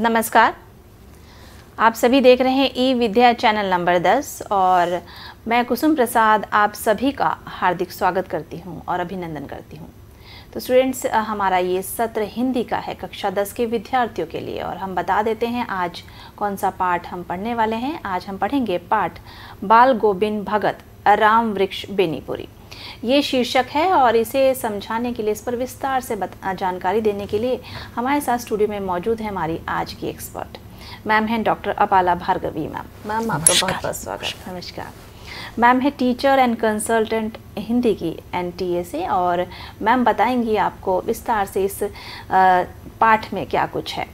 नमस्कार आप सभी देख रहे हैं ई विद्या चैनल नंबर 10 और मैं कुसुम प्रसाद आप सभी का हार्दिक स्वागत करती हूं और अभिनंदन करती हूं तो स्टूडेंट्स हमारा ये सत्र हिंदी का है कक्षा 10 के विद्यार्थियों के लिए और हम बता देते हैं आज कौन सा पाठ हम पढ़ने वाले हैं आज हम पढ़ेंगे पाठ बाल गोबिंद भगत राम वृक्ष बेनीपुरी ये शीर्षक है और इसे समझाने के लिए इस पर विस्तार से जानकारी देने के लिए हमारे साथ स्टूडियो में मौजूद है हमारी आज की एक्सपर्ट मैम हैं doctor Apala Bhargavi ma'am ma'am आपका बहुत बहुत स्वागत नमस्कार मैम है टीचर एंड कंसल्टेंट हिंदी की एन टी और मैम बताएंगी आपको विस्तार से इस पाठ में क्या कुछ है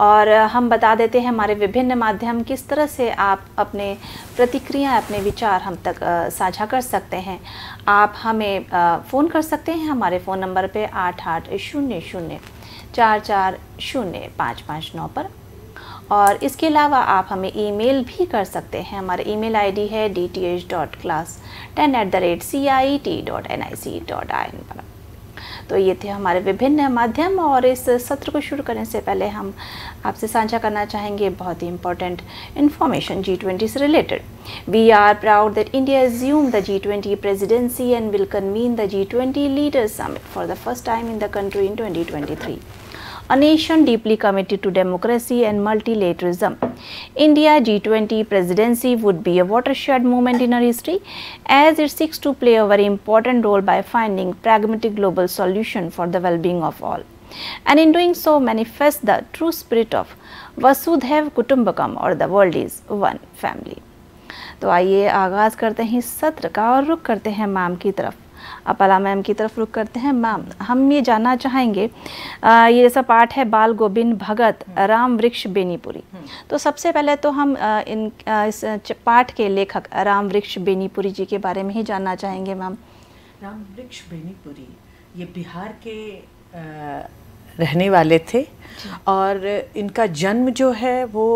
और हम बता देते हैं हमारे विभिन्न माध्यम किस तरह से आप अपने प्रतिक्रिया अपने विचार हम तक साझा कर सकते हैं आप हमें फ़ोन कर सकते हैं हमारे फ़ोन नंबर पे आठ आठ शून्य शून्य चार चार शून्य पाँच पाँच नौ पर और इसके अलावा आप हमें ईमेल भी कर सकते हैं हमारा ईमेल आईडी है D T H dot class ten at the rate C I T dot N I C dot I N पर तो ये थे हमारे विभिन्न माध्यम और इस सत्र को शुरू करने से पहले हम आपसे साझा करना चाहेंगे बहुत ही इंपॉर्टेंट इन्फॉर्मेशन जी ट्वेंटी से related we are proud that India assume the G twenty presidency and will convene the G twenty leaders summit for the first time in the country in twenty twenty three a nation deeply committed to democracy and multilateralism. India G20 presidency would be a watershed moment in our history as it seeks to play a very important role by finding pragmatic global solution for the well-being of all and in doing so manifest the true spirit of Vasudhaiv Kutumbakam or the world is one family. तो आइए आगाज़ करते हैं सत्र का और रुक करते हैं मैम की तरफ अपाला मैम की तरफ रुक करते हैं मैम हम ये जानना चाहेंगे आ, ये जैसा पाठ है बाल गोविंद भगत हम्म। राम वृक्ष बेनीपुरी हम्म। तो सबसे पहले तो हम इन इस पाठ के लेखक राम वृक्ष बेनीपुरी जी के बारे में ही जानना चाहेंगे मैम राम वृक्ष बेनीपुरी ये बिहार के आ, रहने वाले थे और इनका जन्म जो है वो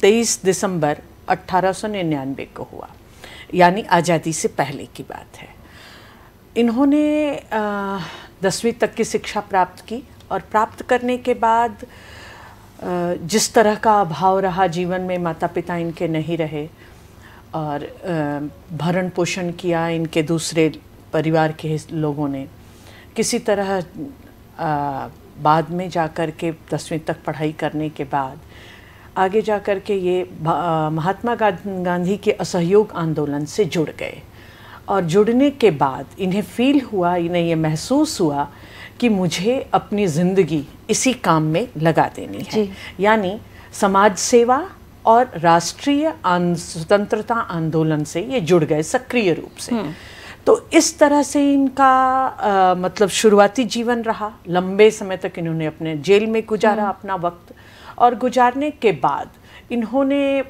तेईस दिसंबर अट्ठारह को हुआ यानी आज़ादी से पहले की बात है इन्होंने दसवीं तक की शिक्षा प्राप्त की और प्राप्त करने के बाद जिस तरह का अभाव रहा जीवन में माता पिता इनके नहीं रहे और भरण पोषण किया इनके दूसरे परिवार के लोगों ने किसी तरह बाद में जा कर के दसवीं तक पढ़ाई करने के बाद आगे जा कर के ये महात्मा गांधी के असहयोग आंदोलन से जुड़ गए और जुड़ने के बाद इन्हें फील हुआ इन्हें ये महसूस हुआ कि मुझे अपनी ज़िंदगी इसी काम में लगा देनी है यानी समाज सेवा और राष्ट्रीय स्वतंत्रता आंदोलन से ये जुड़ गए सक्रिय रूप से हम्म। तो इस तरह से इनका आ, मतलब शुरुआती जीवन रहा लंबे समय तक इन्होंने अपने जेल में गुजारा हम्म। अपना वक्त और गुजारने के बाद इन्होंने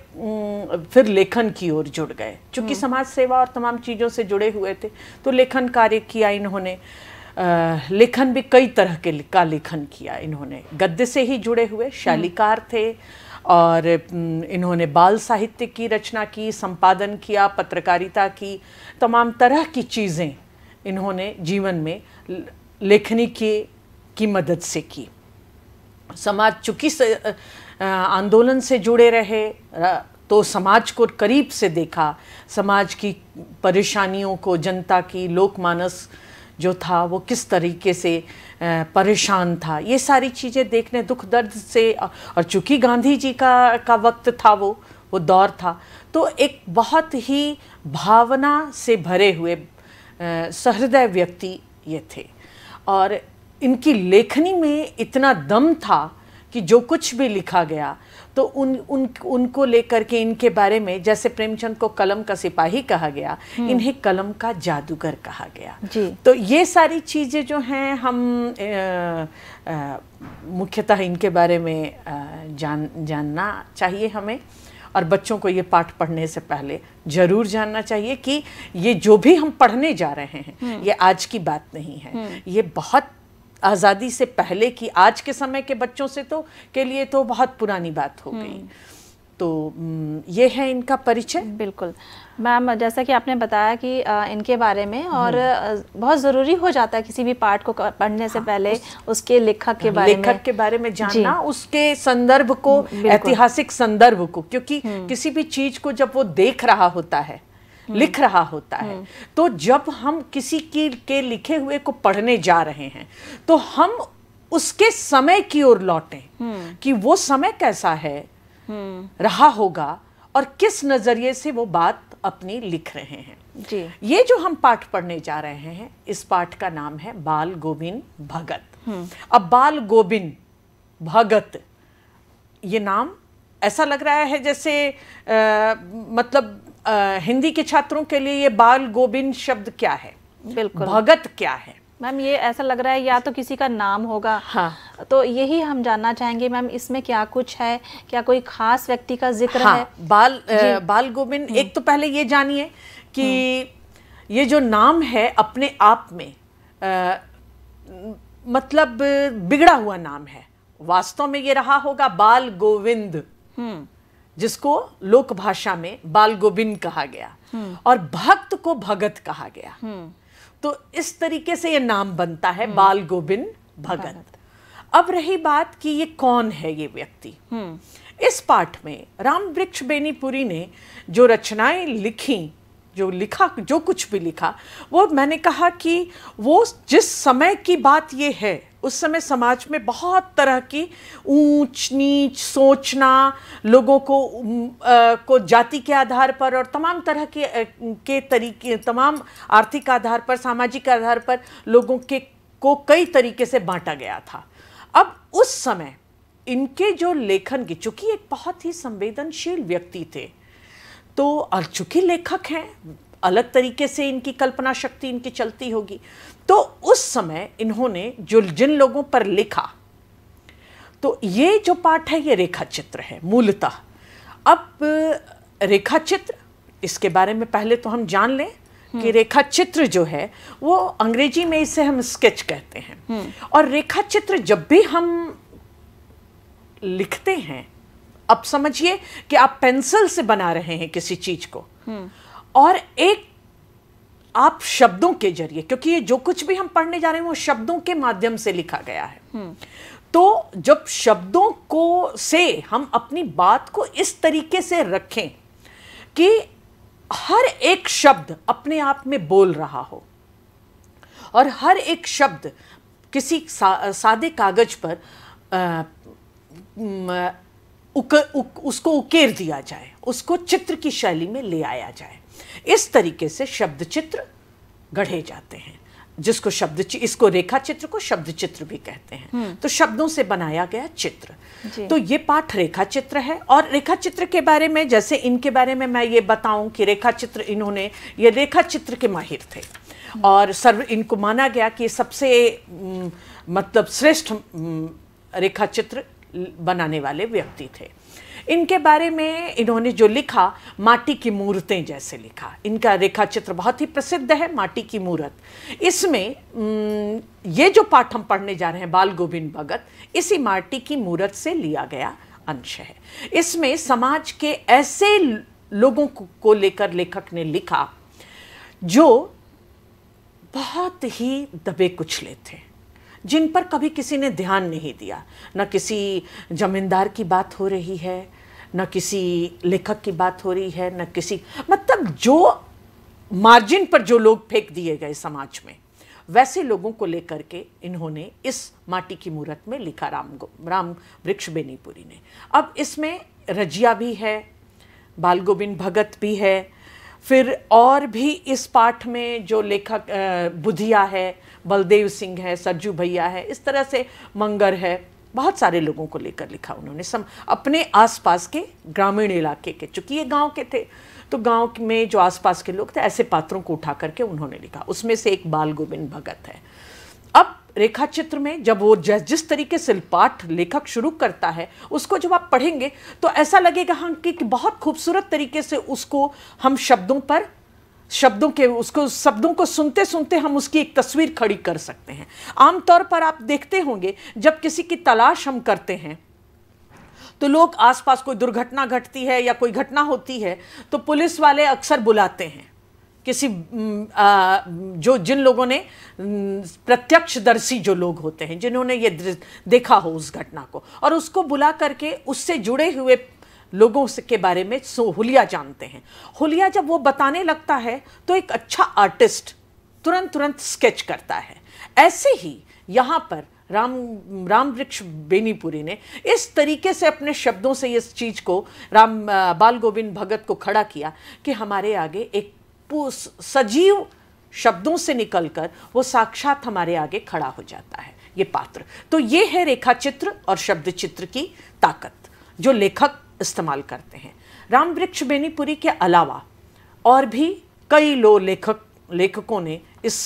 फिर लेखन की ओर जुड़ गए चूंकि हम्म। समाज सेवा और तमाम चीज़ों से जुड़े हुए थे तो लेखन कार्य किया इन्होंने लेखन भी कई तरह के का लेखन किया इन्होंने गद्य से ही जुड़े हुए हम्म। शैलीकार थे और इन्होंने बाल साहित्य की रचना की संपादन किया पत्रकारिता की तमाम तरह की चीज़ें इन्होंने जीवन में लेखनी के की मदद से की समाज चूँकि आंदोलन से जुड़े रहे तो समाज को करीब से देखा समाज की परेशानियों को जनता की लोकमानस जो था वो किस तरीके से परेशान था ये सारी चीज़ें देखने दुख दर्द से और चूँकि गांधी जी का का वक्त था वो वो दौर था तो एक बहुत ही भावना से भरे हुए सहृदय व्यक्ति ये थे और इनकी लेखनी में इतना दम था कि जो कुछ भी लिखा गया तो उन उन उनको लेकर के इनके बारे में जैसे प्रेमचंद को कलम का सिपाही कहा गया हम्म। इन्हें कलम का जादूगर कहा गया जी तो ये सारी चीज़ें जो हैं हम मुख्यतः इनके बारे में आ, जान जानना चाहिए हमें और बच्चों को ये पाठ पढ़ने से पहले जरूर जानना चाहिए कि ये जो भी हम पढ़ने जा रहे हैं हम्म। ये आज की बात नहीं है हम्म। ये बहुत आज़ादी से पहले की आज के समय के बच्चों से तो के लिए तो बहुत पुरानी बात हो गई हम्म। तो हम्म, ये है इनका परिचय बिल्कुल मैम जैसा कि आपने बताया कि इनके बारे में और हम्म। बहुत ज़रूरी हो जाता है किसी भी पार्ट को पढ़ने से हाँ, पहले उस, उसके लेखक के हाँ, बारे लेखक में के बारे में जानना उसके संदर्भ को ऐतिहासिक संदर्भ को क्योंकि किसी भी चीज़ को जब वो देख रहा होता है लिख रहा होता है हम्म। तो जब हम किसी की के लिखे हुए को पढ़ने जा रहे हैं तो हम उसके समय की ओर लौटे हम्म। कि वो समय कैसा है हम्म। रहा होगा और किस नज़रिए से वो बात अपनी लिख रहे हैं जी ये जो हम पाठ पढ़ने जा रहे हैं इस पाठ का नाम है बाल गोविंद भगत अब बाल गोविंद भगत ये नाम ऐसा लग रहा है जैसे आ, मतलब हिंदी के छात्रों के लिए ये बाल गोबिंद शब्द क्या है बिल्कुल भगत क्या है मैम ये ऐसा लग रहा है या तो किसी का नाम होगा हाँ तो यही हम जानना चाहेंगे मैम इसमें क्या कुछ है क्या कोई खास व्यक्ति का जिक्र हाँ, है बाल आ, बाल गोबिंद हम्म। एक तो पहले ये जानिए कि हम्म। ये जो नाम है अपने आप में आ, मतलब बिगड़ा हुआ नाम है वास्तव में ये रहा होगा बाल गोविंद हम्म। जिसको लोक भाषा में बाल गोविंद कहा गया हम्म। और भक्त को भगत कहा गया हम्म। तो इस तरीके से ये नाम बनता है हम्म। बाल गोविंद भगत अब रही बात कि ये कौन है ये व्यक्ति इस पाठ में राम वृक्ष बेनीपुरी ने जो रचनाएं लिखी जो लिखा जो कुछ भी लिखा वो मैंने कहा कि वो जिस समय की बात ये है उस समय समाज में बहुत तरह की ऊंच नीच सोचना लोगों को आ, को जाति के आधार पर और तमाम तरह के के तरीके तमाम आर्थिक आधार पर सामाजिक आधार पर लोगों के को कई तरीके से बांटा गया था अब उस समय इनके जो लेखन की चूँकि एक बहुत ही संवेदनशील व्यक्ति थे तो और चूँकि लेखक हैं अलग तरीके से इनकी कल्पना शक्ति इनकी चलती होगी तो उस समय इन्होंने जो जिन लोगों पर लिखा तो ये जो पाठ है ये रेखा चित्र है मूलतः अब रेखा चित्र इसके बारे में पहले तो हम जान लें कि हम्म। रेखा चित्र जो है वो अंग्रेजी में इसे हम स्केच कहते हैं हम्म। और रेखा चित्र जब भी हम लिखते हैं अब समझिए कि आप पेंसिल से बना रहे हैं किसी चीज को और एक आप शब्दों के जरिए क्योंकि ये जो कुछ भी हम पढ़ने जा रहे हैं वो शब्दों के माध्यम से लिखा गया है तो जब शब्दों को से हम अपनी बात को इस तरीके से रखें कि हर एक शब्द अपने आप में बोल रहा हो और हर एक शब्द किसी सा, सादे कागज पर आ, उक, उ, उसको उकेर दिया जाए उसको चित्र की शैली में ले आया जाए इस तरीके से शब्द चित्र गढ़े जाते हैं जिसको शब्द इसको रेखा चित्र को शब्द चित्र भी कहते हैं हम्म। तो शब्दों से बनाया गया चित्र तो ये पाठ रेखा चित्र है और रेखा चित्र के बारे में जैसे इनके बारे में मैं ये बताऊं कि रेखा चित्र इन्होंने ये रेखा चित्र के माहिर थे और सर्व इनको माना गया कि सबसे मतलब श्रेष्ठ रेखा चित्र बनाने वाले व्यक्ति थे इनके बारे में इन्होंने जो लिखा माटी की मूर्तें जैसे लिखा इनका रेखा चित्र बहुत ही प्रसिद्ध है माटी की मूर्त इसमें ये जो पाठ हम पढ़ने जा रहे हैं बाल गोविंद भगत इसी माटी की मूर्त से लिया गया अंश है इसमें समाज के ऐसे लोगों को लेकर लेखक ने लिखा जो बहुत ही दबे कुचले थे जिन पर कभी किसी ने ध्यान नहीं दिया न किसी जमींदार की बात हो रही है न किसी लेखक की बात हो रही है न किसी मतलब जो मार्जिन पर जो लोग फेंक दिए गए समाज में वैसे लोगों को लेकर के इन्होंने इस माटी की मूर्त में लिखा राम राम वृक्ष बेनीपुरी ने अब इसमें रजिया भी है बाल गोविंद भगत भी है फिर और भी इस पाठ में जो लेखक बुधिया है बलदेव सिंह है सरजू भैया है इस तरह से मंगर है बहुत सारे लोगों को लेकर लिखा उन्होंने सम अपने आसपास के ग्रामीण इलाके के चूंकि ये गांव के थे तो गांव में जो आसपास के लोग थे ऐसे पात्रों को उठा करके उन्होंने लिखा उसमें से एक बाल गोविंद भगत है रेखा चित्र में जब वो जिस जिस तरीके से पाठ लेखक शुरू करता है उसको जब आप पढ़ेंगे तो ऐसा लगेगा हम हाँ, कि बहुत खूबसूरत तरीके से उसको हम शब्दों पर शब्दों के उसको शब्दों को सुनते सुनते हम उसकी एक तस्वीर खड़ी कर सकते हैं आमतौर पर आप देखते होंगे जब किसी की तलाश हम करते हैं तो लोग आसपास कोई दुर्घटना घटती है या कोई घटना होती है तो पुलिस वाले अक्सर बुलाते हैं किसी आ, जो जिन लोगों ने प्रत्यक्षदर्शी जो लोग होते हैं जिन्होंने ये देखा हो उस घटना को और उसको बुला करके उससे जुड़े हुए लोगों के बारे में सो हुलिया जानते हैं हुलिया जब वो बताने लगता है तो एक अच्छा आर्टिस्ट तुरंत तुरंत स्केच करता है ऐसे ही यहाँ पर राम राम वृक्ष बेनीपुरी ने इस तरीके से अपने शब्दों से इस चीज़ को राम बाल गोविंद भगत को खड़ा किया कि हमारे आगे एक सजीव शब्दों से निकलकर वो साक्षात हमारे आगे खड़ा हो जाता है ये पात्र तो ये है रेखा चित्र और शब्द चित्र की ताकत जो लेखक इस्तेमाल करते हैं राम वृक्ष बेनीपुरी के अलावा और भी कई लो लेखक लेखकों ने इस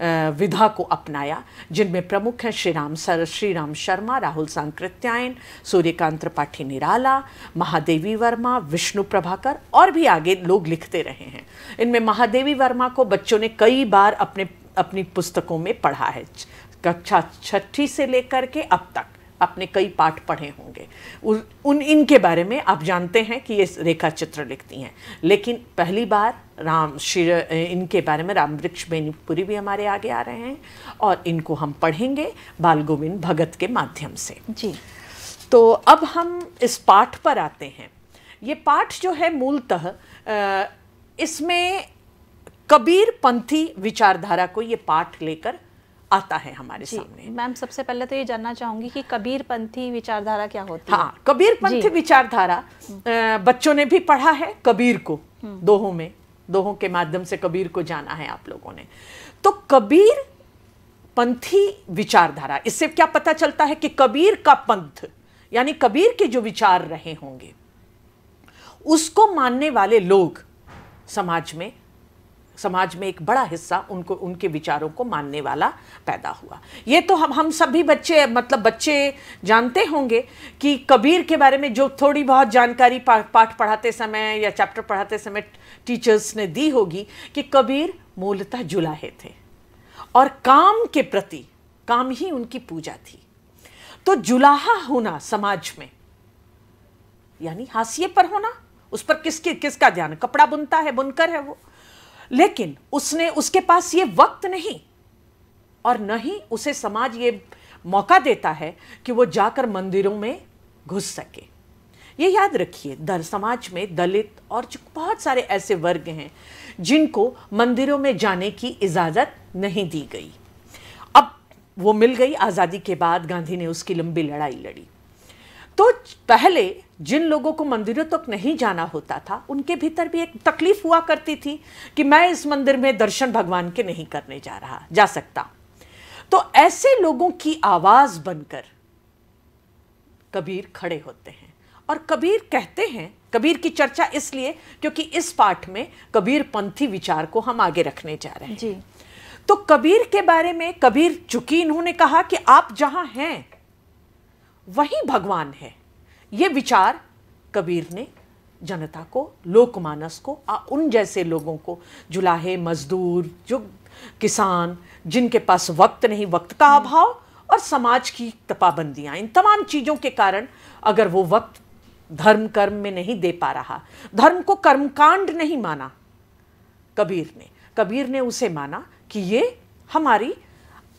विधा को अपनाया जिनमें प्रमुख हैं श्री राम सर श्री राम शर्मा राहुल सांकृत्यायन सूर्यकांत त्रिपाठी निराला महादेवी वर्मा विष्णु प्रभाकर और भी आगे लोग लिखते रहे हैं इनमें महादेवी वर्मा को बच्चों ने कई बार अपने अपनी पुस्तकों में पढ़ा है कक्षा छठी से लेकर के अब तक आपने कई पाठ पढ़े होंगे उन, इनके बारे में आप जानते हैं कि ये रेखा चित्र लिखती हैं लेकिन पहली बार राम श्री इनके बारे में राम वृक्ष बेनीपुरी भी हमारे आगे आ रहे हैं और इनको हम पढ़ेंगे बाल गोविंद भगत के माध्यम से जी तो अब हम इस पाठ पर आते हैं ये पाठ जो है मूलतः इसमें कबीर पंथी विचारधारा को ये पाठ लेकर आता है हमारे सामने मैम सबसे पहले तो ये जानना चाहूंगी कि कबीरपंथी विचारधारा क्या होती हाँ, है कबीरपंथी विचारधारा हम्म। बच्चों ने भी पढ़ा है कबीर को हम्म। दोहों में दोहों के माध्यम से कबीर को जाना है आप लोगों ने तो कबीर पंथी विचारधारा इससे क्या पता चलता है कि कबीर का पंथ यानी कबीर के जो विचार रहे होंगे उसको मानने वाले लोग समाज में समाज में एक बड़ा हिस्सा उनको उनके विचारों को मानने वाला पैदा हुआ ये तो हम हम सभी बच्चे मतलब बच्चे जानते होंगे कि कबीर के बारे में जो थोड़ी बहुत जानकारी पा, पाठ पढ़ाते समय या चैप्टर पढ़ाते समय टीचर्स ने दी होगी कि कबीर मूलतः जुलाहे थे और काम के प्रति काम ही उनकी पूजा थी तो जुलाहा होना समाज में यानी हाशिए पर होना उस पर किसके किसका ध्यान कपड़ा बुनता है बुनकर है वो लेकिन उसने उसके पास ये वक्त नहीं और न ही उसे समाज ये मौका देता है कि वो जाकर मंदिरों में घुस सके ये याद रखिए दर समाज में दलित और बहुत सारे ऐसे वर्ग हैं जिनको मंदिरों में जाने की इजाज़त नहीं दी गई अब वो मिल गई आज़ादी के बाद गांधी ने उसकी लंबी लड़ाई लड़ी तो पहले जिन लोगों को मंदिरों तक तो नहीं जाना होता था उनके भीतर भी एक तकलीफ हुआ करती थी कि मैं इस मंदिर में दर्शन भगवान के नहीं करने जा रहा जा सकता तो ऐसे लोगों की आवाज़ बनकर कबीर खड़े होते हैं और कबीर कहते हैं कबीर की चर्चा इसलिए क्योंकि इस पाठ में कबीर पंथी विचार को हम आगे रखने जा रहे हैं जी तो कबीर के बारे में कबीर चूंकि इन्होंने कहा कि आप जहां हैं वही भगवान है ये विचार कबीर ने जनता को लोकमानस को आ उन जैसे लोगों को जुलाहे मजदूर जो किसान जिनके पास वक्त नहीं वक्त का हम्म। अभाव और समाज की तपाबंदियाँ इन तमाम चीज़ों के कारण अगर वो वक्त धर्म कर्म में नहीं दे पा रहा धर्म को कर्मकांड नहीं माना कबीर ने कबीर ने उसे माना कि ये हमारी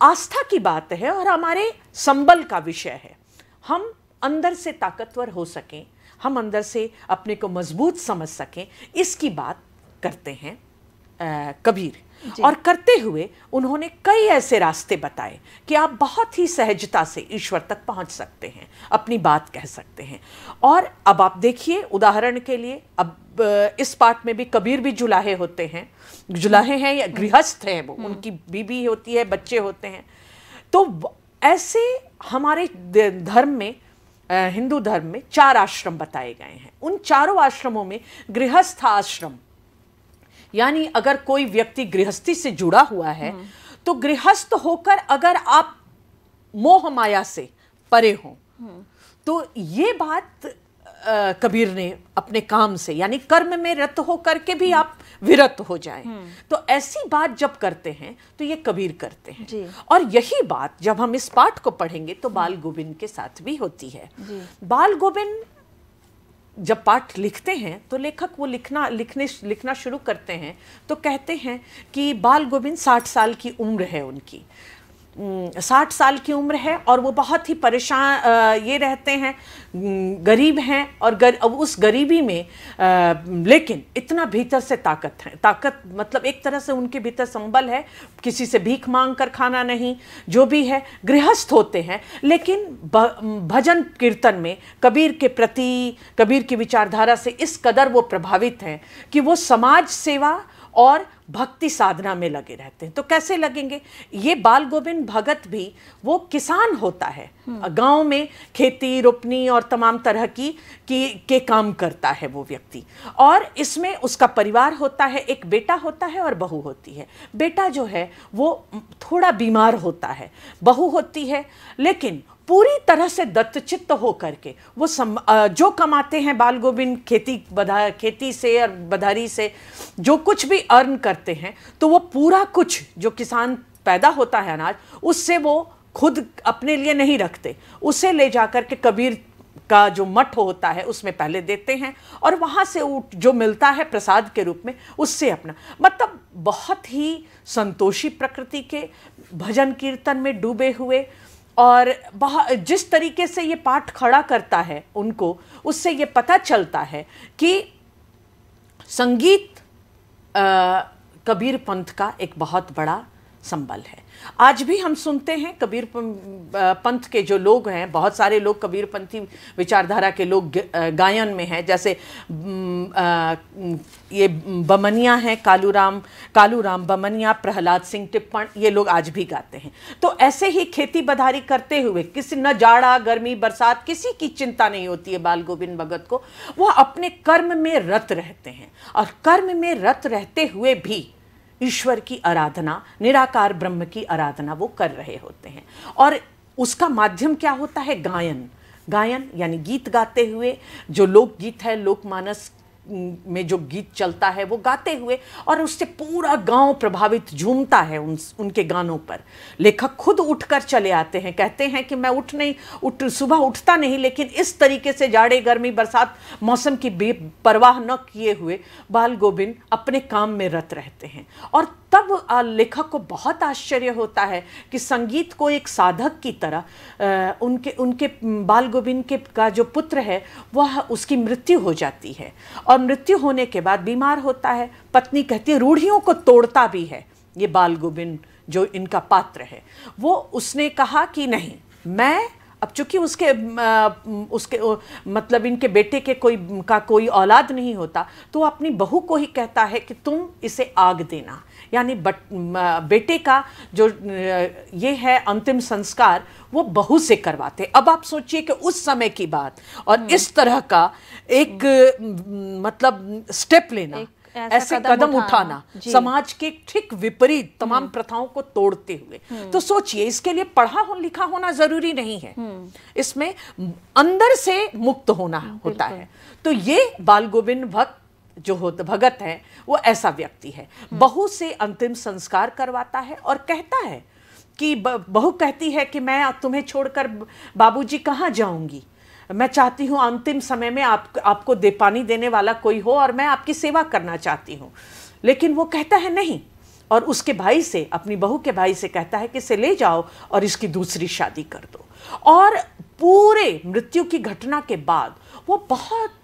आस्था की बात है और हमारे संबल का विषय है हम अंदर से ताकतवर हो सकें हम अंदर से अपने को मजबूत समझ सकें इसकी बात करते हैं आ, कबीर और करते हुए उन्होंने कई ऐसे रास्ते बताए कि आप बहुत ही सहजता से ईश्वर तक पहुंच सकते हैं अपनी बात कह सकते हैं और अब आप देखिए उदाहरण के लिए अब इस पाठ में भी कबीर भी जुलाहे होते हैं जुलाहे हैं या गृहस्थ हैं वो हम्म। उनकी बीबी होती है बच्चे होते हैं तो ऐसे हमारे धर्म में हिंदू धर्म में चार आश्रम बताए गए हैं उन चारों आश्रमों में गृहस्थ आश्रम यानी अगर कोई व्यक्ति गृहस्थी से जुड़ा हुआ है हम्म। तो गृहस्थ होकर अगर आप मोह माया से परे हों हम्म। तो ये बात आ, कबीर ने अपने काम से यानी कर्म में रत होकर के भी हम्म। आप विरत हो जाए हम्म। तो ऐसी बात जब करते हैं तो ये कबीर करते हैं और यही बात जब हम इस पाठ को पढ़ेंगे तो बाल हम्म। गोविंद के साथ भी होती है बाल गोविंद जब पाठ लिखते हैं तो लेखक वो लिखना लिखने लिखना शुरू करते हैं तो कहते हैं कि बाल गोविंद साठ साल की उम्र है उनकी हम्म, साठ साल की उम्र है और वो बहुत ही परेशान ये रहते हैं हम्म, गरीब हैं और गर, उस गरीबी में आ, लेकिन इतना भीतर से ताकत है ताकत मतलब एक तरह से उनके भीतर संबल है किसी से भीख मांग कर खाना नहीं जो भी है गृहस्थ होते हैं लेकिन भजन कीर्तन में कबीर के प्रति कबीर की विचारधारा से इस कदर वो प्रभावित हैं कि वो समाज सेवा और भक्ति साधना में लगे रहते हैं तो कैसे लगेंगे ये बाल गोविंद भगत भी वो किसान होता है हम्म। गांव में खेती रोपनी और तमाम तरह की, की के काम करता है वो व्यक्ति और इसमें उसका परिवार होता है एक बेटा होता है और बहू होती है बेटा जो है वो थोड़ा बीमार होता है बहू होती है लेकिन पूरी तरह से दत्तचित्त होकर के वो सम, जो कमाते हैं बाल गोविंद खेती बधा खेती से और बधारी से जो कुछ भी अर्न करते हैं तो वो पूरा कुछ जो किसान पैदा होता है अनाज उससे वो खुद अपने लिए नहीं रखते उसे ले जाकर के कबीर का जो मठ होता है उसमें पहले देते हैं और वहाँ से जो मिलता है प्रसाद के रूप में उससे अपना मतलब बहुत ही संतोषी प्रकृति के भजन कीर्तन में डूबे हुए और जिस तरीके से ये पाठ खड़ा करता है उनको उससे ये पता चलता है कि संगीत आ, कबीर पंथ का एक बहुत बड़ा संबल है आज भी हम सुनते हैं कबीर पंथ के जो लोग हैं बहुत सारे लोग कबीर पंथी विचारधारा के लोग गायन में हैं जैसे ये बमनिया हैं कालूराम कालूराम बमनिया प्रहलाद सिंह टिप्पण ये लोग आज भी गाते हैं तो ऐसे ही खेती बधारी करते हुए किसी न जाड़ा गर्मी बरसात किसी की चिंता नहीं होती है बाल गोविंद भगत को वह अपने कर्म में रत रहते हैं और कर्म में रत रहते हुए भी ईश्वर की आराधना निराकार ब्रह्म की आराधना वो कर रहे होते हैं और उसका माध्यम क्या होता है गायन गायन यानी गीत गाते हुए जो लोकगीत है लोकमानस में जो गीत चलता है वो गाते हुए और उससे पूरा गांव प्रभावित झूमता है उन उनके गानों पर लेखक खुद उठकर चले आते हैं कहते हैं कि मैं उठ नहीं उठ सुबह उठता नहीं लेकिन इस तरीके से जाड़े गर्मी बरसात मौसम की बेपरवाह न किए हुए बाल गोबिंद अपने काम में रत रहते हैं और तब लेखक को बहुत आश्चर्य होता है कि संगीत को एक साधक की तरह उनके उनके बाल गोविंद के का जो पुत्र है वह उसकी मृत्यु हो जाती है और मृत्यु होने के बाद बीमार होता है पत्नी कहती है रूढ़ियों को तोड़ता भी है ये बाल गोविंद जो इनका पात्र है वो उसने कहा कि नहीं मैं अब चूंकि उसके उसके मतलब इनके बेटे के कोई का कोई औलाद नहीं होता तो अपनी बहू को ही कहता है कि तुम इसे आग देना यानी बेटे का जो ये है अंतिम संस्कार वो बहू से करवाते अब आप सोचिए कि उस समय की बात और हम्म। इस तरह का एक मतलब स्टेप लेना ऐसे कदम, कदम उठाना समाज के ठीक विपरीत तमाम हम्म। प्रथाओं को तोड़ते हुए हम्म। तो सोचिए इसके लिए पढ़ा हो लिखा होना जरूरी नहीं है इसमें अंदर से मुक्त होना होता है तो ये बाल गोविंद भक्त जो हो भगत हैं वो ऐसा व्यक्ति है हम्म। बहू से अंतिम संस्कार करवाता है और कहता है कि बहू कहती है कि मैं तुम्हें छोड़कर बाबूजी कहाँ जाऊंगी मैं चाहती हूँ अंतिम समय में आप आपको दे पानी देने वाला कोई हो और मैं आपकी सेवा करना चाहती हूँ लेकिन वो कहता है नहीं और उसके भाई से अपनी बहू के भाई से कहता है कि इसे ले जाओ और इसकी दूसरी शादी कर दो और पूरे मृत्यु की घटना के बाद वो बहुत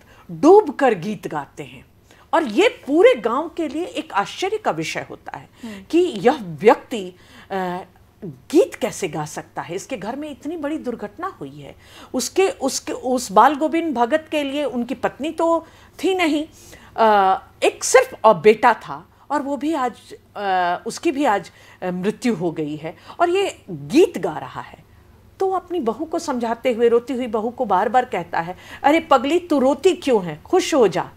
डूब कर गीत गाते हैं और ये पूरे गांव के लिए एक आश्चर्य का विषय होता है हम्म। कि यह व्यक्ति गीत कैसे गा सकता है इसके घर में इतनी बड़ी दुर्घटना हुई है उसके उसके उस बाल गोविंद भगत के लिए उनकी पत्नी तो थी नहीं एक सिर्फ और बेटा था और वो भी आज उसकी भी आज मृत्यु हो गई है और ये गीत गा रहा है तो अपनी बहू को समझाते हुए रोती हुई बहू को बार बार कहता है अरे पगली तू रोती क्यों है खुश हो जा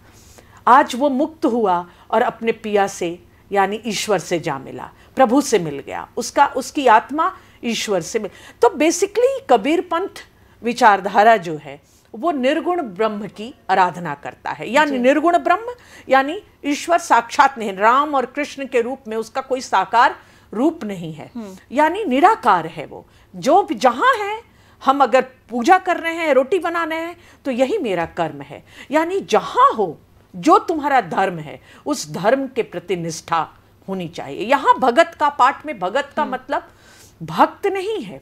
आज वो मुक्त हुआ और अपने पिया से यानी ईश्वर से जा मिला प्रभु से मिल गया उसका उसकी आत्मा ईश्वर से मिल तो बेसिकली कबीर पंथ विचारधारा जो है वो निर्गुण ब्रह्म की आराधना करता है यानी निर्गुण ब्रह्म यानी ईश्वर साक्षात नहीं राम और कृष्ण के रूप में उसका कोई साकार रूप नहीं है हम्म। यानी निराकार है वो जो जहाँ है हम अगर पूजा कर रहे हैं रोटी बना रहे हैं तो यही मेरा कर्म है यानी जहाँ हो जो तुम्हारा धर्म है उस धर्म के प्रति निष्ठा होनी चाहिए यहां भगत का पाठ में भगत का हम्म। मतलब भक्त नहीं है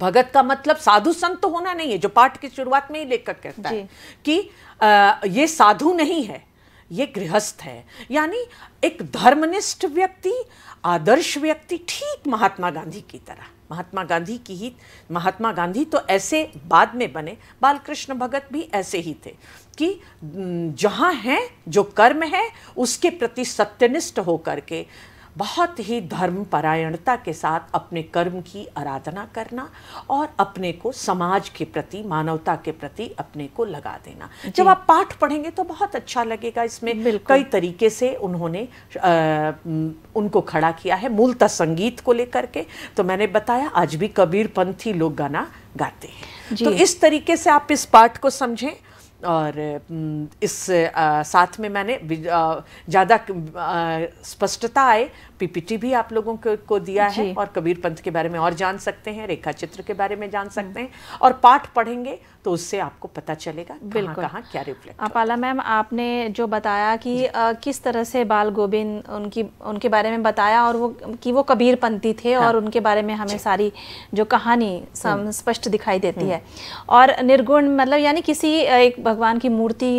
भगत का मतलब साधु संत तो होना नहीं है जो पाठ की शुरुआत में ही लेखक कहता है कि आ, ये साधु नहीं है ये गृहस्थ है यानी एक धर्मनिष्ठ व्यक्ति आदर्श व्यक्ति ठीक महात्मा गांधी की तरह महात्मा गांधी की ही महात्मा गांधी तो ऐसे बाद में बने बालकृष्ण भगत भी ऐसे ही थे कि जहाँ हैं जो कर्म है उसके प्रति सत्यनिष्ठ होकर के बहुत ही धर्म परायणता के साथ अपने कर्म की आराधना करना और अपने को समाज के प्रति मानवता के प्रति अपने को लगा देना जब आप पाठ पढ़ेंगे तो बहुत अच्छा लगेगा इसमें कई तरीके से उन्होंने आ, उनको खड़ा किया है मूलतः संगीत को लेकर के तो मैंने बताया आज भी पंथी लोग गाना गाते हैं तो इस तरीके से आप इस पाठ को समझें और इस आ, साथ में मैंने ज़्यादा स्पष्टता आए पीपीटी भी आप लोगों को, को दिया है और कबीर पंथ के बारे में और जान सकते हैं रेखा चित्र के बारे में जान हम्म। सकते हैं और पाठ पढ़ेंगे तो उससे आपको पता चलेगा बिल्कुल कहाँ क्या रिफ्लेक्ट आला मैम आपने जो बताया कि आ, किस तरह से बाल गोबिंद उनकी उनके बारे में बताया और वो कि वो कबीर पंथी थे हाँ। और उनके बारे में हमें सारी जो कहानी हम्म। स्पष्ट दिखाई देती हम्म। है और निर्गुण मतलब यानी किसी एक भगवान की मूर्ति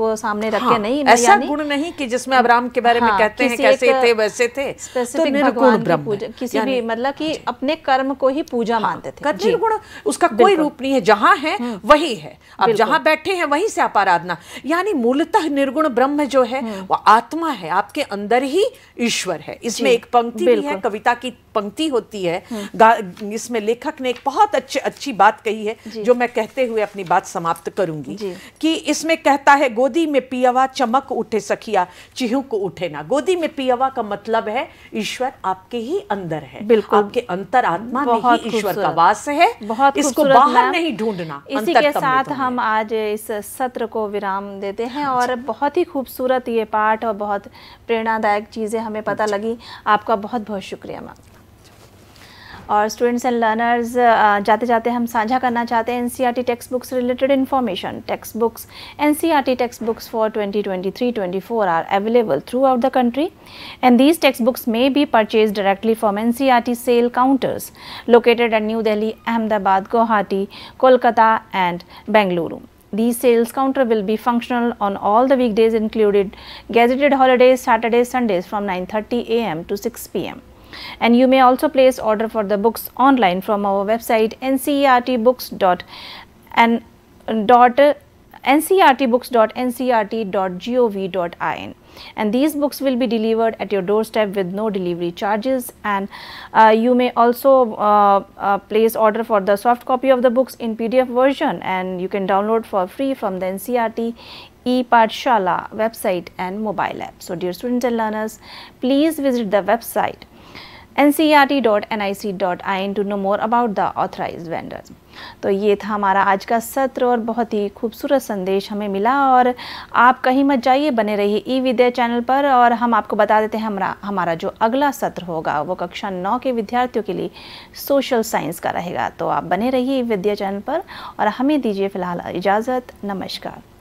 को सामने रख के हाँ, नहीं ऐसा गुण नहीं कि जिसमें अब राम के बारे में हाँ, कहते हैं कैसे थे वैसे थे तो निर्गुण ब्रह्म किसी भी मतलब कि अपने कर्म को ही पूजा हाँ, मानते थे निर्गुण उसका कोई रूप नहीं है जहाँ है हम्म। वही है अब जहाँ बैठे हैं वहीं से आप आराधना यानी मूलतः निर्गुण ब्रह्म जो है हम्म। वो आत्मा है आपके अंदर ही ईश्वर है इसमें एक पंक्ति भी है कविता की पंक्ति होती है हम्म। इसमें लेखक ने एक बहुत अच्छी अच्छी बात कही है जो मैं कहते हुए अपनी बात समाप्त करूंगी कि इसमें कहता है गोदी में पियावा चमक उठे सखिया चिहू को उठे ना गोदी में पियावा का मतलब है ईश्वर आपके ही अंदर है बिल्कुल आपके अंतर आत्मा में ही ईश्वर का वास है बहुत इसको बाहर नहीं ढूंढना इसी के साथ हम आज इस सत्र को विराम देते हैं और अच्छा। बहुत ही खूबसूरत ये पाठ और बहुत प्रेरणादायक चीज़ें हमें पता अच्छा। लगी आपका बहुत बहुत शुक्रिया मैम और स्टूडेंट्स एंड लर्नर्स जाते जाते हम साझा करना चाहते हैं NCERT text books related information text books the text books for twenty 24 are available throughout the country and these text books may be purchase directly from the sale counters located at New Delhi Ahmedabad Guwahati Kolkata and Bengaluru These sales counter will be functional on all the weekdays included gazetted holidays, Saturdays, Sundays from 9.30 am to 6 pm. And you may also place order for the books online from our website ncrtbooks.ncrtbooks.ncrt.gov.in uh, and these books will be delivered at your doorstep with no delivery charges and uh, you may also uh, uh, place order for the soft copy of the books in PDF version and you can download for free from the NCRT e-Partshala website and mobile app. So dear students and learners, please visit the website ncrt.nic.in e to know more about the authorized vendors. तो ये था हमारा आज का सत्र और बहुत ही खूबसूरत संदेश हमें मिला और आप कहीं मत जाइए बने रहिए ई विद्या चैनल पर और हम आपको बता देते हैं हमारा हमारा जो अगला सत्र होगा वो कक्षा नौ के विद्यार्थियों के लिए सोशल साइंस का रहेगा तो आप बने रहिए ई विद्या चैनल पर और हमें दीजिए फ़िलहाल इजाज़त नमस्कार